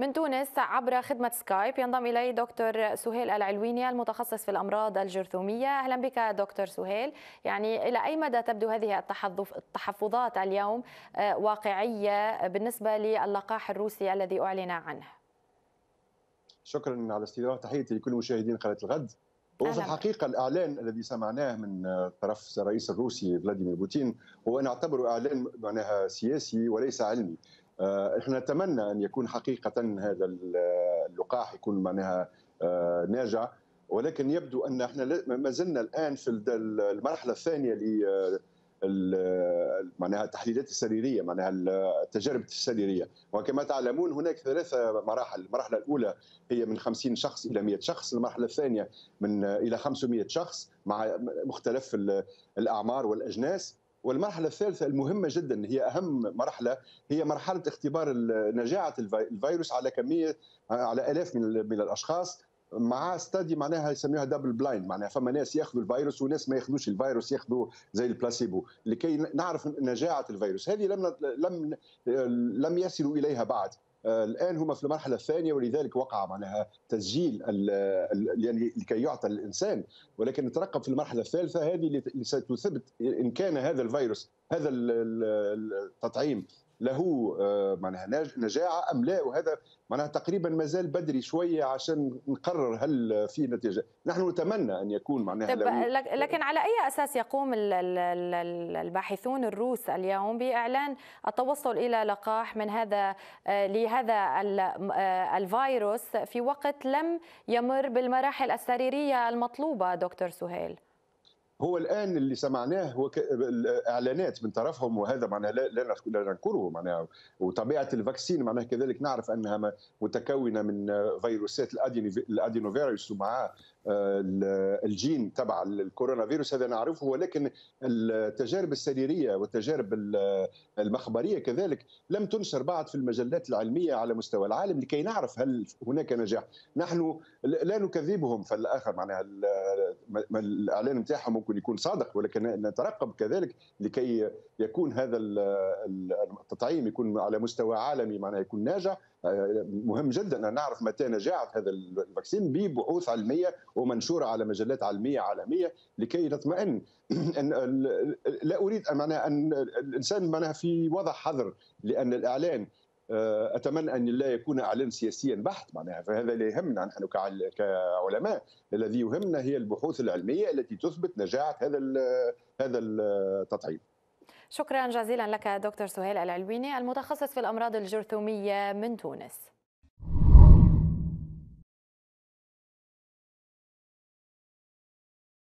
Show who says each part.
Speaker 1: من تونس عبر خدمة سكايب ينضم إلي دكتور سهيل العلويني المتخصص في الأمراض الجرثومية أهلا بك دكتور سهيل يعني إلى أي مدى تبدو هذه التحفظات اليوم آه، واقعية بالنسبة للقاح الروسي الذي أعلن عنه
Speaker 2: شكرا على الاستضافة تحيتي لكل مشاهدين قناة الغد وفي الحقيقة الإعلان الذي سمعناه من آه، طرف الرئيس الروسي فلاديمير بوتين هو نعتبره إعلان معناها سياسي وليس علمي آه، احنا نتمنى ان يكون حقيقه هذا اللقاح يكون معناها آه، ناجع ولكن يبدو ان احنا ما زلنا الان في المرحله الثانيه ل معناها التحليلات السريريه معناها التجارب السريريه وكما تعلمون هناك ثلاثه مراحل المرحله الاولى هي من 50 شخص الى 100 شخص المرحله الثانيه من الى 500 شخص مع مختلف الاعمار والاجناس والمرحلة الثالثة المهمة جدا هي أهم مرحلة هي مرحلة اختبار نجاعة الفيروس على كمية على آلاف من الأشخاص مع ستادي معناها يسميها دبل بلايند معناها فما ناس ياخذوا الفيروس وناس ما ياخذوش الفيروس ياخذوا زي البلاسيبو لكي نعرف نجاعه الفيروس هذه لم لم لم يصلوا اليها بعد آه، الان هم في المرحله الثانيه ولذلك وقع معناها تسجيل يعني لكي يعطى الانسان ولكن نترقب في المرحله الثالثه هذه اللي ستثبت ان كان هذا الفيروس هذا التطعيم له آه، معناها نجاعه ام لا وهذا معناها تقريبا مازال بدري شويه عشان نقرر هل في نتيجه نحن نتمنى ان يكون معناها طب
Speaker 1: لكن على اي اساس يقوم الباحثون الروس اليوم باعلان التوصل الى لقاح من هذا آه، لهذا آه، الفيروس في وقت لم يمر بالمراحل السريريه المطلوبه دكتور سهيل
Speaker 2: هو الان اللي سمعناه هو اعلانات من طرفهم وهذا معناها لا, لا ننكره معناها وطبيعه الفاكسين معناها كذلك نعرف انها متكونه من فيروسات الادينو فيروس ومعاه الجين تبع الكورونا فيروس هذا نعرفه ولكن التجارب السريريه والتجارب المخبريه كذلك لم تنشر بعد في المجلات العلميه على مستوى العالم لكي نعرف هل هناك نجاح نحن لا نكذبهم فالاخر معناها الاعلان نتاعهم يكون يكون صادق ولكن نترقب كذلك لكي يكون هذا التطعيم يكون على مستوى عالمي معناها يكون ناجح مهم جدا ان نعرف متى نجاعه هذا الفاكسين ببحوث علميه ومنشوره على مجلات علميه عالميه لكي نطمئن ان لا اريد معناها ان الانسان معناها في وضع حذر لان الاعلان آه، اتمنى ان لا يكون اعلان سياسيا بحت معناها فهذا لا يهمنا نحن كعلماء الذي يهمنا هي البحوث العلميه التي تثبت نجاعه هذا هذا التطعيم
Speaker 1: شكرا جزيلا لك دكتور سهيل العلويني المتخصص في الامراض الجرثوميه من تونس